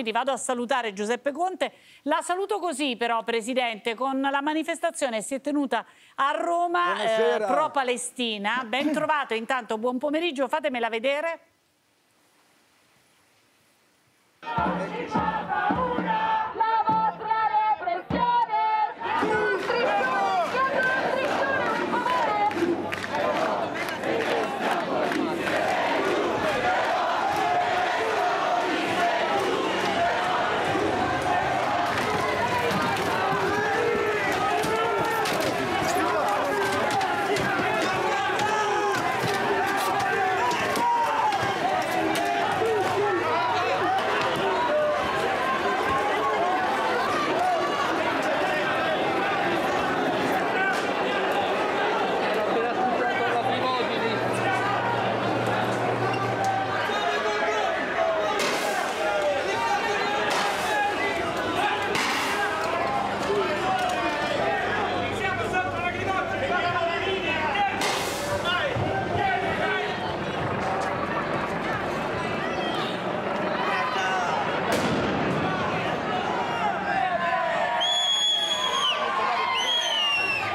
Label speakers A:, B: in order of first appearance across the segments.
A: quindi vado a salutare Giuseppe Conte. La saluto così però, Presidente, con la manifestazione che si è tenuta a Roma eh, pro-Palestina. Ben trovato intanto, buon pomeriggio, fatemela vedere. Non ci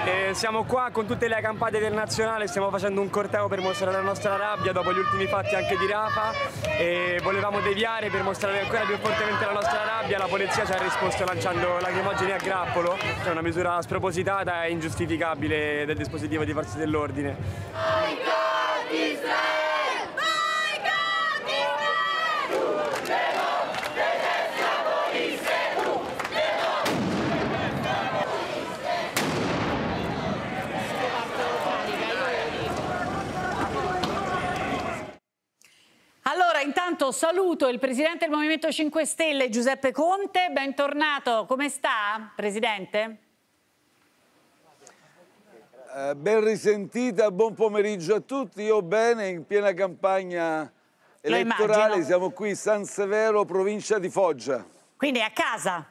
A: E eh, siamo qua con tutte le campate del nazionale, stiamo facendo un corteo per mostrare la nostra rabbia dopo gli ultimi fatti anche di Rafa e volevamo deviare per mostrare ancora più fortemente
B: la nostra rabbia, la polizia ci ha risposto lanciando lacrimogeni a
A: grappolo, cioè una misura spropositata e ingiustificabile del dispositivo di forze dell'ordine.
B: God,
A: intanto saluto il Presidente del Movimento 5 Stelle Giuseppe Conte, bentornato, come sta Presidente?
B: Eh, ben risentita, buon pomeriggio a tutti, io bene, in piena campagna
A: elettorale,
B: siamo qui in San Severo, provincia di Foggia.
A: Quindi a casa?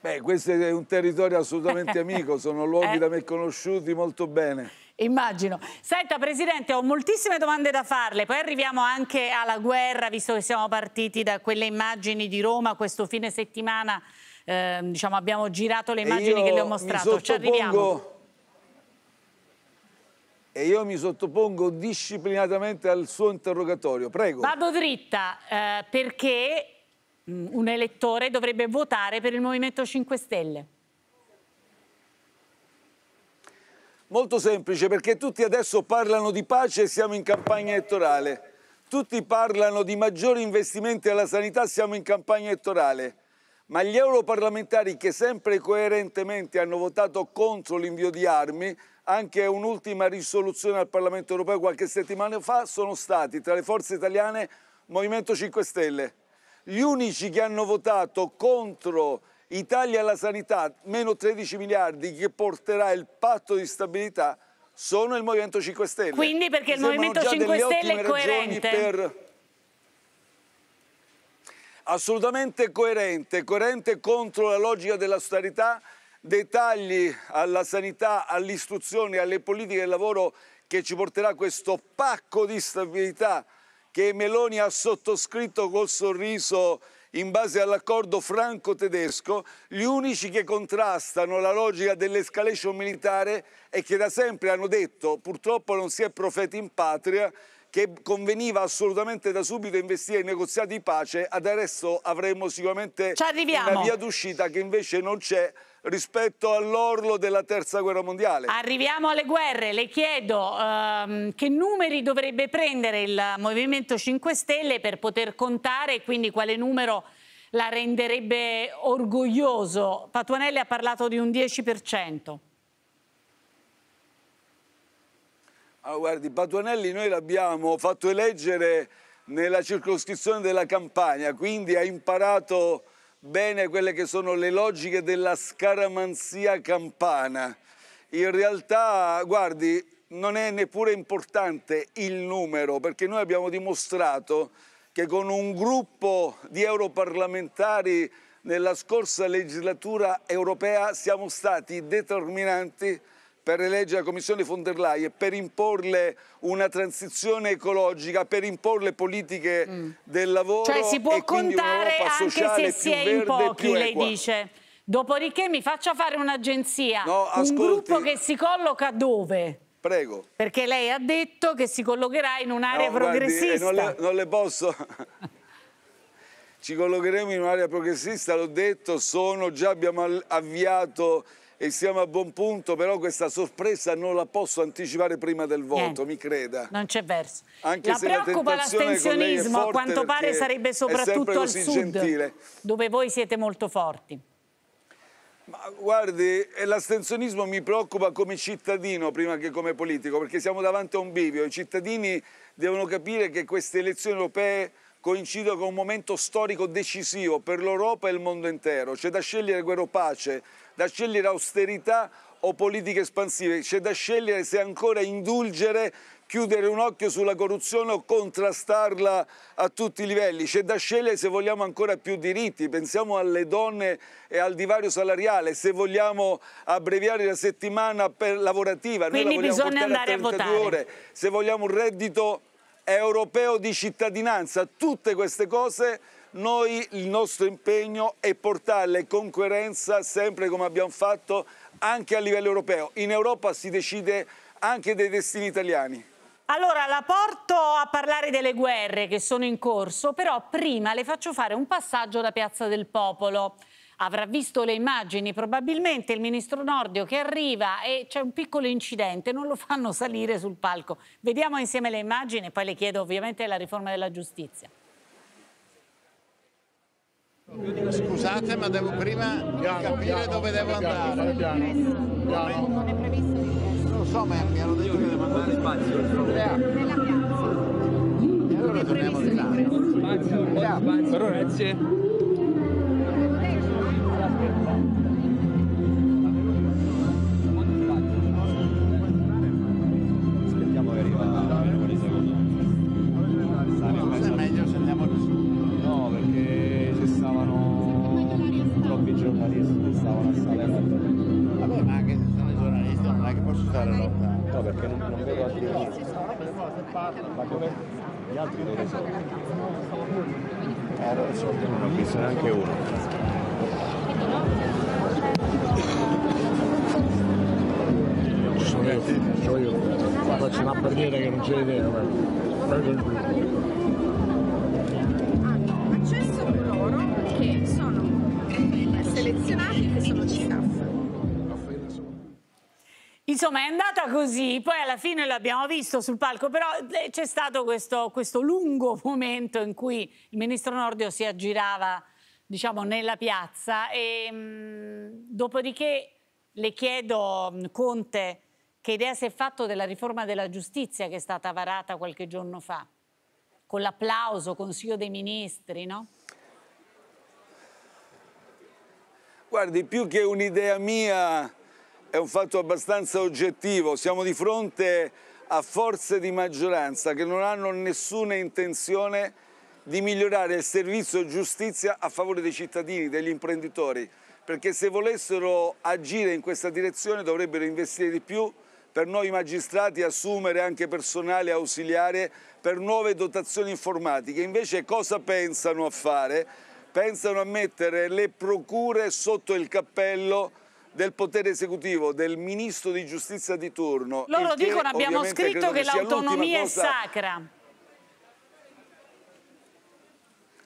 B: Beh, questo è un territorio assolutamente amico, sono luoghi eh. da me conosciuti molto bene.
A: Immagino. Senta Presidente, ho moltissime domande da farle, poi arriviamo anche alla guerra, visto che siamo partiti da quelle immagini di Roma questo fine settimana, eh, diciamo, abbiamo girato le immagini che le ho mostrato, ci arriviamo.
B: E io mi sottopongo disciplinatamente al suo interrogatorio, prego. Vado
A: dritta, eh, perché mm, un elettore dovrebbe votare per il Movimento 5 Stelle?
B: Molto semplice, perché tutti adesso parlano di pace e siamo in campagna elettorale. Tutti parlano di maggiori investimenti alla sanità, siamo in campagna elettorale. Ma gli europarlamentari che sempre coerentemente hanno votato contro l'invio di armi, anche un'ultima risoluzione al Parlamento europeo qualche settimana fa, sono stati tra le forze italiane Movimento 5 Stelle. Gli unici che hanno votato contro Italia alla sanità, meno 13 miliardi che porterà il patto di stabilità, sono il Movimento 5 Stelle. Quindi perché il Movimento 5 Stelle è coerente? Per... Assolutamente coerente, coerente contro la logica dell'austerità, dei tagli alla sanità, all'istruzione, alle politiche del lavoro che ci porterà questo pacco di stabilità che Meloni ha sottoscritto col sorriso in base all'accordo franco-tedesco, gli unici che contrastano la logica dell'escalation militare e che da sempre hanno detto purtroppo non si è profeti in patria che conveniva assolutamente da subito investire in negoziati di pace, adesso avremmo sicuramente una via d'uscita che invece non c'è rispetto all'orlo della terza guerra mondiale. Arriviamo
A: alle guerre, le chiedo ehm, che numeri dovrebbe prendere il Movimento 5 Stelle per poter contare e quindi quale numero la renderebbe orgoglioso. Patuanelli ha parlato di un 10%.
B: Allora, ah, guardi, Patuanelli noi l'abbiamo fatto eleggere nella circoscrizione della Campania, quindi ha imparato bene quelle che sono le logiche della scaramanzia campana. In realtà, guardi, non è neppure importante il numero, perché noi abbiamo dimostrato che con un gruppo di europarlamentari nella scorsa legislatura europea siamo stati determinanti per eleggere la Commissione von der Leyen, per imporle una transizione ecologica, per imporle politiche mm. del lavoro. Cioè si può contare anche se si è in pochi, lei dice.
A: Dopodiché mi faccia fare un'agenzia, no, un gruppo che si colloca dove? Prego. Perché lei ha detto che si collocherà in un'area no, progressista. Guardi, eh, non, le,
B: non le posso... Ci collocheremo in un'area progressista, l'ho detto, sono, già abbiamo avviato e siamo a buon punto, però questa sorpresa non la posso anticipare prima del voto, Niente. mi creda.
A: Non c'è verso.
B: Anche la se preoccupa l'astensionismo, a quanto pare sarebbe soprattutto al sud, gentile.
A: dove voi siete molto forti.
B: Ma guardi, eh, l'astensionismo mi preoccupa come cittadino prima che come politico, perché siamo davanti a un bivio. I cittadini devono capire che queste elezioni europee coincidono con un momento storico decisivo per l'Europa e il mondo intero. C'è da scegliere guerra o pace, da scegliere austerità o politiche espansive, c'è da scegliere se ancora indulgere chiudere un occhio sulla corruzione o contrastarla a tutti i livelli. C'è da scegliere se vogliamo ancora più diritti, pensiamo alle donne e al divario salariale, se vogliamo abbreviare la settimana lavorativa, Quindi noi la vogliamo portare a 32 a ore, se vogliamo un reddito europeo di cittadinanza, tutte queste cose noi il nostro impegno è portarle con coerenza, sempre come abbiamo fatto, anche a livello europeo. In Europa si decide anche dei destini italiani.
A: Allora la porto a parlare delle guerre che sono in corso, però prima le faccio fare un passaggio da Piazza del Popolo. Avrà visto le immagini, probabilmente il ministro Nordio che arriva e c'è un piccolo incidente, non lo fanno salire sul palco. Vediamo insieme le immagini e poi le chiedo ovviamente la riforma della giustizia.
B: Scusate ma devo prima piano, capire piano, dove devo andare. Piano,
A: piano. Non è Non so, ma mi hanno detto che devo
B: andare in spazio. Nella piazza. E allora torniamo di là.
A: Spazio, spazio. Grazie. Ma come? Gli altri dove sono?
B: Eh, allora sono non ho visto neanche uno. Ci Sono io, sono io. Faccio una barriera che non si vede, ma prendo il
A: Insomma è andata così, poi alla fine l'abbiamo visto sul palco, però eh, c'è stato questo, questo, lungo momento in cui il ministro Nordio si aggirava diciamo, nella piazza e mh, mm, dopodiché le chiedo, mm, Conte, che idea si è fatto della riforma della giustizia che è stata varata qualche giorno fa? Con l'applauso, Consiglio dei Ministri, no?
B: Guardi, più che un'idea mia è un fatto abbastanza oggettivo, siamo di fronte a forze di maggioranza che non hanno nessuna intenzione di migliorare il servizio giustizia a favore dei cittadini, degli imprenditori, perché se volessero agire in questa direzione dovrebbero investire di più per noi magistrati assumere anche personale ausiliare per nuove dotazioni informatiche. Invece cosa pensano a fare? Pensano a mettere le procure sotto il cappello del potere esecutivo, del ministro di giustizia di turno. Loro dicono abbiamo scritto che l'autonomia è sacra.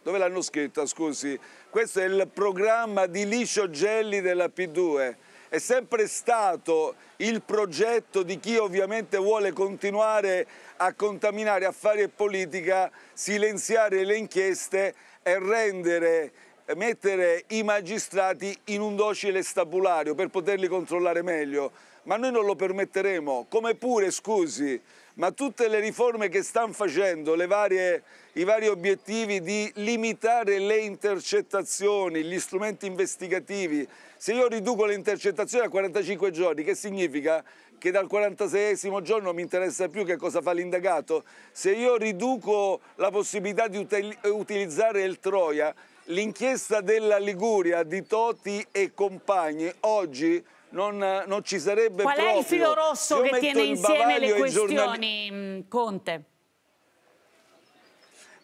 B: Dove l'hanno scritta, scusi? Questo è il programma di Licio Gelli della P2 è sempre stato il progetto di chi ovviamente vuole continuare a contaminare affari e politica, silenziare le inchieste e rendere mettere i magistrati in un docile stabulario per poterli controllare meglio, ma noi non lo permetteremo, come pure, scusi, ma tutte le riforme che stanno facendo, varie, i vari obiettivi di limitare le intercettazioni, gli strumenti investigativi, se io riduco le intercettazioni a 45 giorni, che significa? Che dal 46 giorno mi interessa più che cosa fa l'indagato. Se io riduco la possibilità di utilizzare il Troia, L'inchiesta della Liguria di Toti e compagni oggi non, non ci sarebbe Qual proprio. Qual è il filo rosso che tiene insieme le questioni,
A: giornali... Mm, Conte?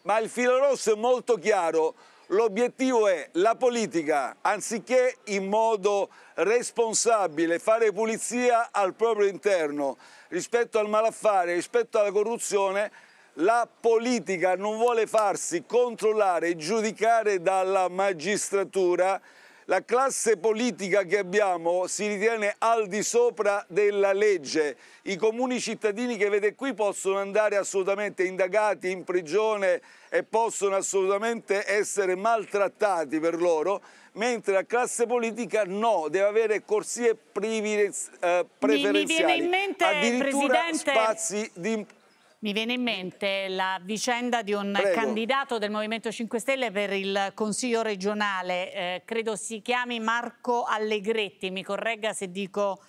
B: Ma il filo rosso è molto chiaro. L'obiettivo è la politica, anziché in modo responsabile fare pulizia al proprio interno rispetto al malaffare, rispetto alla corruzione, la politica non vuole farsi controllare e giudicare dalla magistratura, la classe politica che abbiamo si ritiene al di sopra della legge. I comuni cittadini che vede qui possono andare assolutamente indagati in prigione e possono assolutamente essere maltrattati per loro, mentre la classe politica no, deve avere corsie eh, preferenziali, mi, mi viene in mente, addirittura Presidente... spazi
A: di mi viene in mente la vicenda di un Prego. candidato del Movimento 5 Stelle per il Consiglio regionale, eh, credo si chiami Marco Allegretti, mi corregga se dico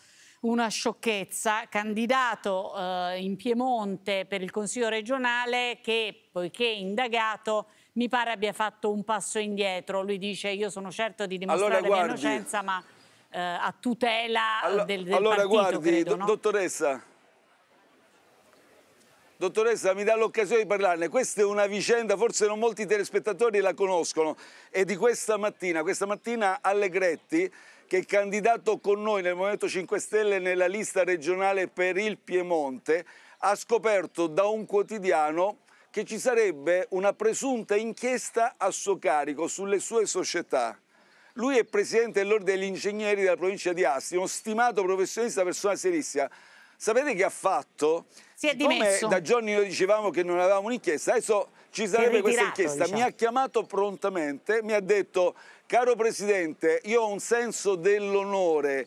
A: una sciocchezza, candidato eh, in Piemonte per il Consiglio regionale che poiché indagato mi pare abbia fatto un passo indietro. Lui dice io sono certo di dimostrare allora, la mia innocenza ma eh, a tutela allora, del, del allora, partito, guardi, credo, no?
B: dottoressa, Dottoressa, mi dà l'occasione di parlarne. Questa è una vicenda, forse non molti telespettatori la conoscono, è di questa mattina. Questa mattina Allegretti, che è candidato con noi nel Movimento 5 Stelle nella lista regionale per il Piemonte, ha scoperto da un quotidiano che ci sarebbe una presunta inchiesta a suo carico sulle sue società. Lui è presidente dell'Ordine degli Ingegneri della provincia di Asti, uno stimato professionista, persona serissima. Sapete che ha fatto? si è dimesso. da giorni noi dicevamo che non avevamo un'inchiesta, adesso ci sarebbe questa inchiesta. Diciamo. Mi ha chiamato prontamente, mi ha detto, caro Presidente, io ho un senso dell'onore,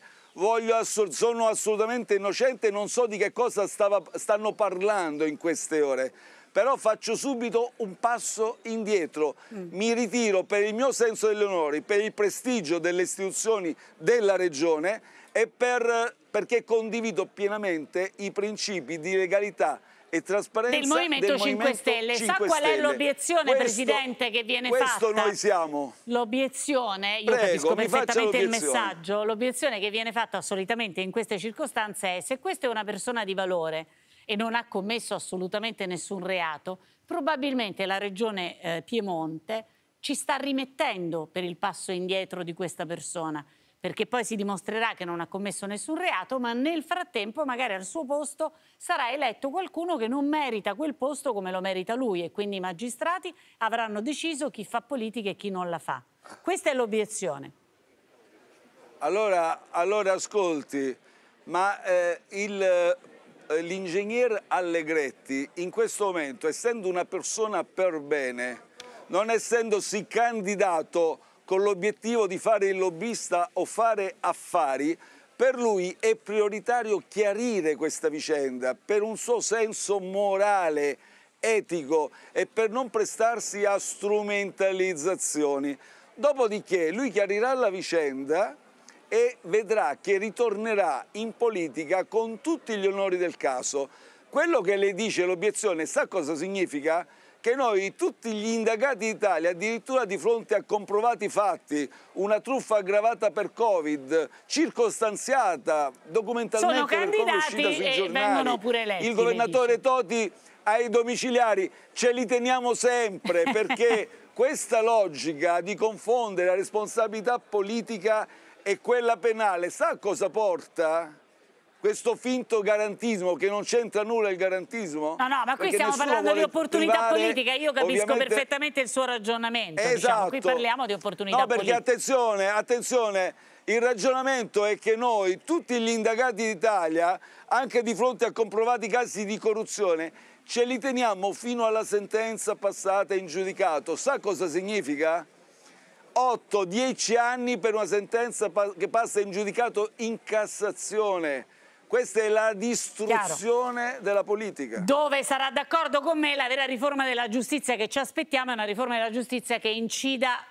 B: Assolut sono assolutamente innocente, non so di che cosa stanno parlando in queste ore. Però faccio subito un passo indietro, mm. mi ritiro per il mio senso dell'onore, per il prestigio delle istituzioni della Regione e per perché condivido pienamente i principi di legalità e trasparenza del Movimento, del 5, Movimento Stelle. 5 Stelle. Sa qual è l'obiezione, Presidente, che viene questo fatta? Questo noi siamo.
A: L'obiezione, io Prego, capisco perfettamente il messaggio, l'obiezione che viene fatta solitamente in queste circostanze è se questa è una persona di valore e non ha commesso assolutamente nessun reato, probabilmente la regione eh, Piemonte ci sta rimettendo per il passo indietro di questa persona perché poi si dimostrerà che non ha commesso nessun reato, ma nel frattempo magari al suo posto sarà eletto qualcuno che non merita quel posto come lo merita lui e quindi i magistrati avranno deciso chi fa politica e chi non la fa. Questa è l'obiezione.
B: Allora, allora, ascolti, ma eh, eh l'ingegner Allegretti in questo momento, essendo una persona per bene, non essendosi candidato con l'obiettivo di fare il lobbista o fare affari, per lui è prioritario chiarire questa vicenda per un suo senso morale, etico e per non prestarsi a strumentalizzazioni. Dopodiché lui chiarirà la vicenda e vedrà che ritornerà in politica con tutti gli onori del caso. Quello che le dice l'obiezione, sa cosa significa? che noi tutti gli indagati d'Italia, addirittura di fronte a comprovati fatti, una truffa aggravata per Covid, circostanziata, documentalmente Sono candidati e vengono pure eletti. Il governatore Toti ai domiciliari ce li teniamo sempre perché questa logica di confondere la responsabilità politica e quella penale sa cosa porta? questo finto garantismo che non c'entra nulla il garantismo? No, no, ma qui stiamo parlando di opportunità privare, politica, io capisco ovviamente... perfettamente
A: il suo ragionamento, esatto. diciamo. qui esatto. parliamo di opportunità politica. No, perché
B: attenzione, attenzione, il ragionamento è che noi, tutti gli indagati d'Italia, anche di fronte a comprovati casi di corruzione, ce li teniamo fino alla sentenza passata in giudicato. Sa cosa significa? 8-10 anni per una sentenza che passa in giudicato in Cassazione. Questa è la distruzione Chiaro. della politica.
A: Dove sarà d'accordo con me la vera riforma della giustizia che ci aspettiamo è una riforma della giustizia che incida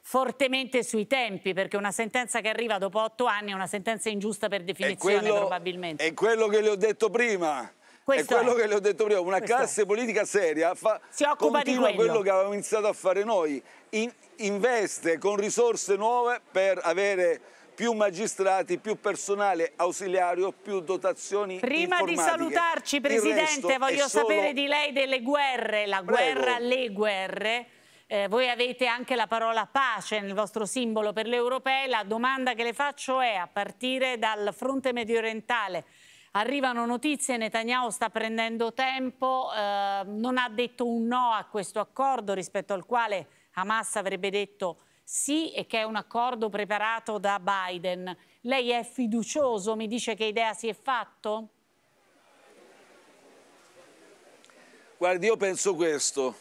A: fortemente sui tempi perché una sentenza che arriva dopo otto anni è una sentenza ingiusta per definizione è quello, probabilmente.
B: È quello che le ho detto prima. Questo è quello è. che le ho detto prima, una Questo classe è. politica seria fa, si occupa di quello. quello che avevamo iniziato a fare noi, In, investe con risorse nuove per avere più magistrati, più personale ausiliario, più dotazioni Prima di salutarci, Presidente, voglio solo... sapere di
A: lei delle guerre, la Prego. guerra, le guerre. Eh, voi avete anche la parola pace nel vostro simbolo per le europee. La domanda che le faccio è, a partire dal fronte medio orientale, arrivano notizie, Netanyahu sta prendendo tempo, eh, non ha detto un no a questo accordo rispetto al quale Hamas avrebbe detto sì e che è un accordo preparato da Biden. Lei è fiducioso, mi dice che idea si è fatto?
B: Guardi, io penso questo,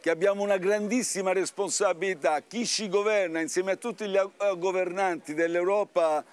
B: che abbiamo una grandissima responsabilità. Chi ci governa, insieme a tutti gli eh, governanti dell'Europa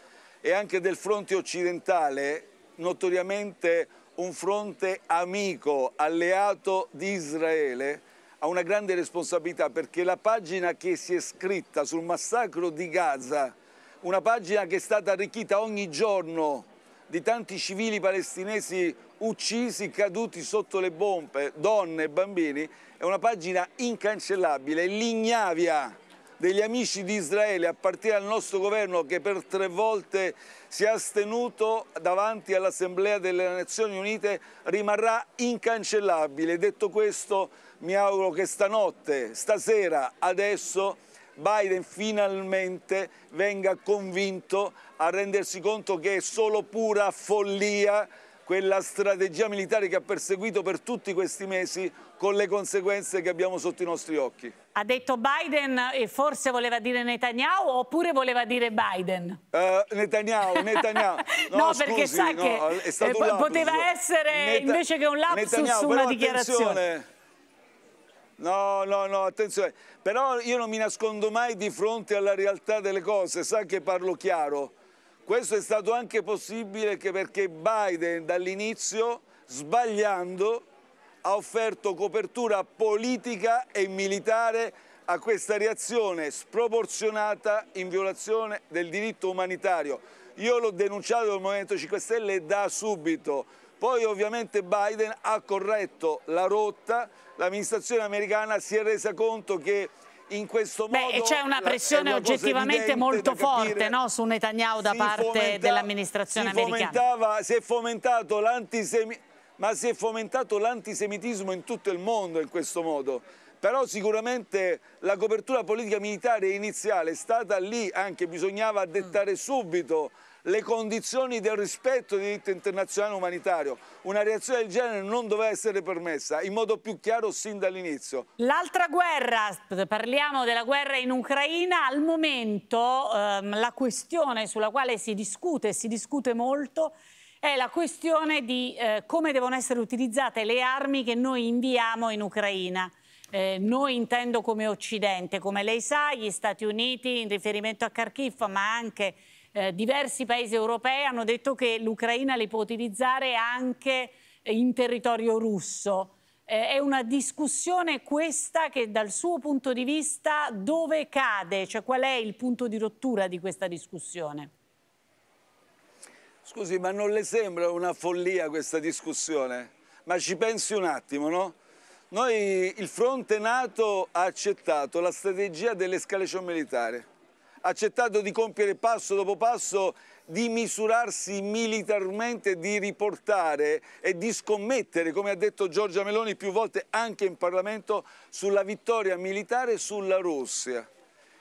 B: e anche del fronte occidentale, notoriamente un fronte amico, alleato di Israele, ha una grande responsabilità perché la pagina che si è scritta sul massacro di Gaza, una pagina che è stata arricchita ogni giorno di tanti civili palestinesi uccisi, caduti sotto le bombe, donne e bambini, è una pagina incancellabile, l'ignavia degli amici di Israele, a partire dal nostro governo che per tre volte si è astenuto davanti all'Assemblea delle Nazioni Unite, rimarrà incancellabile. Detto questo, mi auguro che stanotte, stasera, adesso, Biden finalmente venga convinto a rendersi conto che è solo pura follia quella strategia militare che ha perseguito per tutti questi mesi con le conseguenze che abbiamo sotto i nostri occhi.
A: Ha detto Biden e forse voleva dire Netanyahu oppure voleva dire Biden?
B: Uh, Netanyahu, Netanyahu. No, no scusi, perché sa no, che eh, poteva essere Net invece che un lapsus Netanyahu, una dichiarazione. Attenzione. No, no, no, attenzione. Però io non mi nascondo mai di fronte alla realtà delle cose, sa che parlo chiaro. Questo è stato anche possibile perché Biden dall'inizio, sbagliando, ha offerto copertura politica e militare a questa reazione sproporzionata in violazione del diritto umanitario. Io l'ho denunciato dal Movimento 5 Stelle da subito. Poi ovviamente Biden ha corretto la rotta, l'amministrazione americana si è resa conto che in questo modo... Beh, c'è una pressione oggettivamente molto forte no,
A: su Netanyahu da parte
B: dell'amministrazione americana. Si è fomentato l'antisemitismo ma si è fomentato l'antisemitismo in tutto il mondo in questo modo. Però sicuramente la copertura politica militare iniziale è stata lì, anche bisognava dettare mm. subito le condizioni del rispetto del diritto internazionale umanitario. Una reazione del genere non doveva essere permessa, in modo più chiaro sin dall'inizio.
A: L'altra guerra, parliamo della guerra in Ucraina, al momento ehm, la questione sulla quale si discute, e si discute molto, è la questione di eh, come devono essere utilizzate le armi che noi inviamo in Ucraina. Eh, noi intendo come Occidente, come lei sa, gli Stati Uniti in riferimento a Kharkiv, ma anche eh, diversi paesi europei hanno detto che l'Ucraina le può utilizzare anche eh, in territorio russo. Eh, è una discussione questa che dal suo punto di vista dove cade, cioè qual è il punto di rottura di questa discussione?
B: Scusi, ma non le sembra una follia questa discussione? Ma ci pensi un attimo, no? Noi, il fronte NATO ha accettato la strategia dell'escalation militare accettato di compiere passo dopo passo, di misurarsi militarmente, di riportare e di scommettere, come ha detto Giorgia Meloni più volte anche in Parlamento, sulla vittoria militare sulla Russia.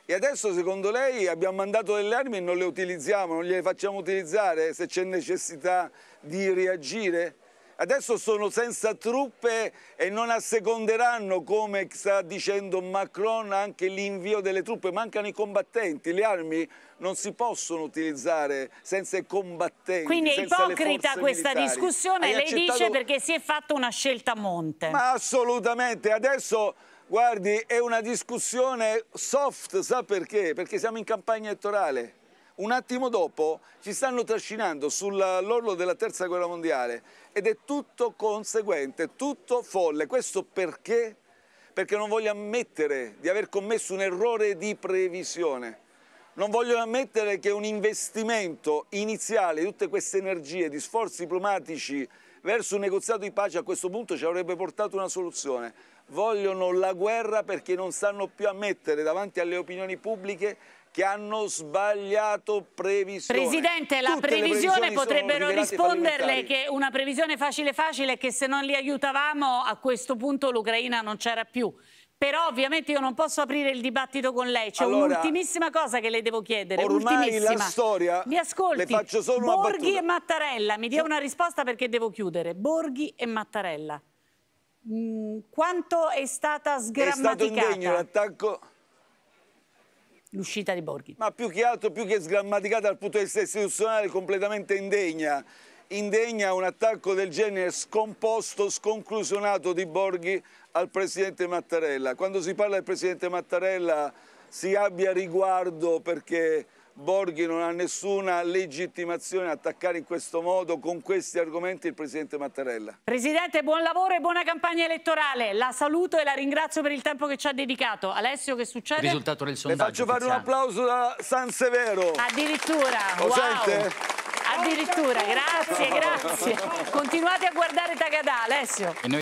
B: E adesso secondo lei abbiamo mandato delle armi e non le utilizziamo, non le facciamo utilizzare se c'è necessità di reagire? adesso sono senza truppe e non asseconderanno, come sta dicendo Macron, anche l'invio delle truppe. Mancano i combattenti, le armi non si possono utilizzare senza i combattenti. Quindi è ipocrita questa militari. discussione, Hai lei accettato... dice perché si è fatta una scelta a monte. Ma assolutamente, adesso... Guardi, è una discussione soft, sa perché? Perché siamo in campagna elettorale un attimo dopo ci stanno trascinando sull'orlo della terza guerra mondiale ed è tutto conseguente, tutto folle. Questo perché? Perché non voglio ammettere di aver commesso un errore di previsione. Non voglio ammettere che un investimento iniziale di tutte queste energie, di sforzi diplomatici verso un negoziato di pace a questo punto ci avrebbe portato una soluzione. Vogliono la guerra perché non sanno più ammettere davanti alle opinioni pubbliche che hanno sbagliato previsione. Presidente, la Tutte previsione potrebbero risponderle
A: che una previsione facile facile è che se non li aiutavamo a questo punto l'Ucraina non c'era più. Però ovviamente io non posso aprire il dibattito con lei, c'è allora, un'ultimissima cosa che le devo chiedere, ormai la
B: storia,
A: mi ascolti, le faccio solo Borghi battuta. e Mattarella, mi dia una risposta perché devo chiudere, Borghi e Mattarella, mm, quanto è stata sgrammaticata? È stato indegno
B: l'attacco l'uscita di Borghi. Ma più che altro, più che sgrammaticata dal punto di vista istituzionale, completamente indegna. Indegna un attacco del genere scomposto, sconclusionato di Borghi al Presidente Mattarella. Quando si parla del Presidente Mattarella si abbia riguardo perché Borghi non ha nessuna legittimazione a attaccare in questo modo, con questi argomenti, il Presidente Mattarella.
A: Presidente, buon lavoro e buona campagna elettorale. La saluto e la ringrazio per il tempo che ci ha dedicato. Alessio, che succede? Il Risultato del sondaggio. Le faccio fare un
B: applauso da San Severo.
A: Addirittura, Lo wow. Sente? Addirittura, grazie, grazie. Continuate a guardare Tagadà, Alessio.